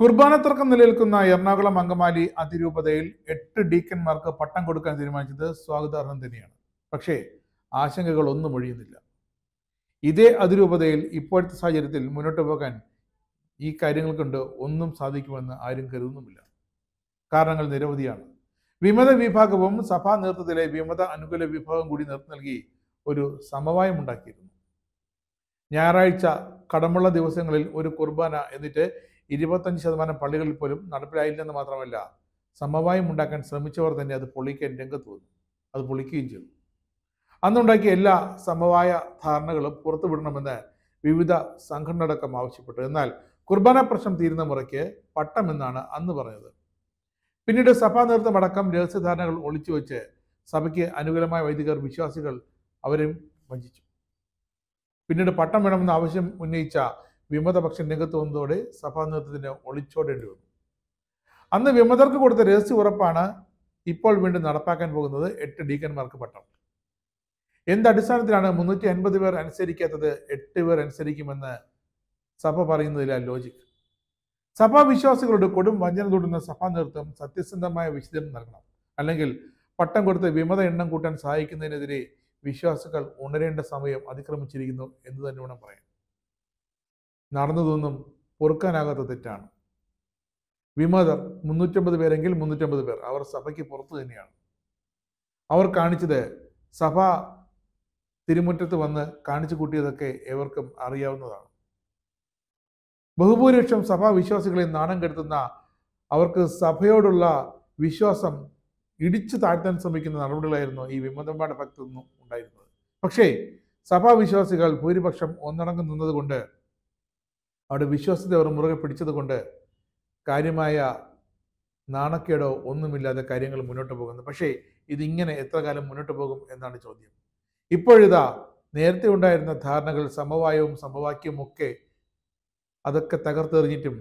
കുർബാന തർക്കം നിലനിൽക്കുന്ന എറണാകുളം അങ്കമാലി അതിരൂപതയിൽ എട്ട് ഡീക്കന്മാർക്ക് പട്ടം കൊടുക്കാൻ തീരുമാനിച്ചത് സ്വാഗതാർഹം തന്നെയാണ് പക്ഷേ ആശങ്കകൾ ഒന്നും ഒഴിയുന്നില്ല ഇതേ അതിരൂപതയിൽ ഇപ്പോഴത്തെ സാഹചര്യത്തിൽ മുന്നോട്ട് പോകാൻ ഈ കാര്യങ്ങൾ കൊണ്ട് ഒന്നും സാധിക്കുമെന്ന് ആരും കരുതുന്നുമില്ല കാരണങ്ങൾ നിരവധിയാണ് വിമത വിഭാഗവും സഭാ നേതൃത്വത്തിലെ വിമത അനുകൂല വിഭാഗം കൂടി നിർത്തി നൽകി ഒരു സമവായം ഉണ്ടാക്കിയിരുന്നു ഞായറാഴ്ച കടമുള്ള ദിവസങ്ങളിൽ ഒരു കുർബാന എന്നിട്ട് ഇരുപത്തഞ്ച് ശതമാനം പള്ളികളിൽ പോലും നടപ്പിലായില്ലെന്ന് മാത്രമല്ല സമവായം ഉണ്ടാക്കാൻ ശ്രമിച്ചവർ തന്നെ അത് പൊളിക്കാൻ രംഗത്ത് വന്നു അത് പൊളിക്കുകയും ചെയ്തു അന്നുണ്ടാക്കിയ എല്ലാ സമവായ ധാരണകളും പുറത്തുവിടണമെന്ന് വിവിധ സംഘടനടക്കം ആവശ്യപ്പെട്ടു എന്നാൽ കുർബാന പ്രശ്നം തീരുന്ന മുറയ്ക്ക് പട്ടം എന്നാണ് അന്ന് പറഞ്ഞത് പിന്നീട് സഭാ നേതൃത്വമടക്കം രഹസ്യധാരണകൾ ഒളിച്ചു വെച്ച് സഭയ്ക്ക് അനുകൂലമായ വൈദികർ വിശ്വാസികൾ അവരെയും വഞ്ചിച്ചു പിന്നീട് പട്ടം വേണമെന്ന ആവശ്യം ഉന്നയിച്ച വിമതപക്ഷം രംഗത്ത് വന്നതോടെ സഭാ നേതൃത്വത്തിന് ഒളിച്ചോടേണ്ടി വന്നു അന്ന് വിമതർക്ക് കൊടുത്ത രഹസ്യ ഉറപ്പാണ് ഇപ്പോൾ വീണ്ടും നടപ്പാക്കാൻ പോകുന്നത് എട്ട് ഡീക്കന്മാർക്ക് പട്ടം അടിസ്ഥാനത്തിലാണ് മുന്നൂറ്റി അൻപത് പേർ അനുസരിക്കാത്തത് എട്ട് പേർ അനുസരിക്കുമെന്ന് സഭ പറയുന്നതില ലോജിക് സഭാ വിശ്വാസികളുടെ കൊടും വഞ്ചന തൊടുന്ന സഭാ നേതൃത്വം സത്യസന്ധമായ വിശദീകരണം നൽകണം അല്ലെങ്കിൽ പട്ടം കൊടുത്ത് വിമത എണ്ണം കൂട്ടാൻ സഹായിക്കുന്നതിനെതിരെ വിശ്വാസികൾ ഉണരേണ്ട സമയം അതിക്രമിച്ചിരിക്കുന്നു എന്ന് തന്നെ വേണം പറയാൻ നടന്നതൊന്നും പൊറുക്കാനാകാത്ത തെറ്റാണ് വിമതർ മുന്നൂറ്റമ്പത് പേരെങ്കിൽ മുന്നൂറ്റമ്പത് പേർ അവർ സഭയ്ക്ക് പുറത്ത് തന്നെയാണ് അവർ കാണിച്ചത് സഭ തിരുമുറ്റത്ത് വന്ന് കാണിച്ചു കൂട്ടിയതൊക്കെ ഏവർക്കും അറിയാവുന്നതാണ് ബഹുഭൂരിപക്ഷം വിശ്വാസികളെ നാണം കെടുത്തുന്ന അവർക്ക് സഭയോടുള്ള വിശ്വാസം ഇടിച്ചു താഴ്ത്താൻ ശ്രമിക്കുന്ന നടപടികളായിരുന്നു ഈ വിമതമ്പാട് ഭാഗത്തു ഉണ്ടായിരുന്നത് പക്ഷേ സഭാ വിശ്വാസികൾ ഭൂരിപക്ഷം ഒന്നടങ്കം നിന്നതുകൊണ്ട് അവിടെ വിശ്വാസത്തെ അവർ മുറുകെ പിടിച്ചതുകൊണ്ട് കാര്യമായ നാണക്കേടോ ഒന്നുമില്ലാതെ കാര്യങ്ങൾ മുന്നോട്ട് പോകുന്നു പക്ഷേ ഇതിങ്ങനെ എത്ര കാലം മുന്നോട്ട് പോകും എന്നാണ് ചോദ്യം ഇപ്പോഴിതാ നേരത്തെ ഉണ്ടായിരുന്ന ധാരണകൾ സമവായവും സമവാക്യവും ഒക്കെ അതൊക്കെ തകർത്തെറിഞ്ഞിട്ടും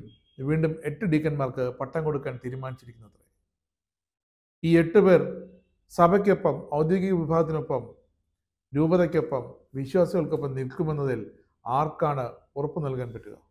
വീണ്ടും എട്ട് ഡീക്കന്മാർക്ക് പട്ടം കൊടുക്കാൻ തീരുമാനിച്ചിരിക്കുന്നത് ഈ എട്ട് പേർ സഭയ്ക്കൊപ്പം ഔദ്യോഗിക വിഭാഗത്തിനൊപ്പം രൂപതയ്ക്കൊപ്പം വിശ്വാസികൾക്കൊപ്പം നിൽക്കുമെന്നതിൽ ആർക്കാണ് ഉറപ്പ് നൽകാൻ പറ്റുക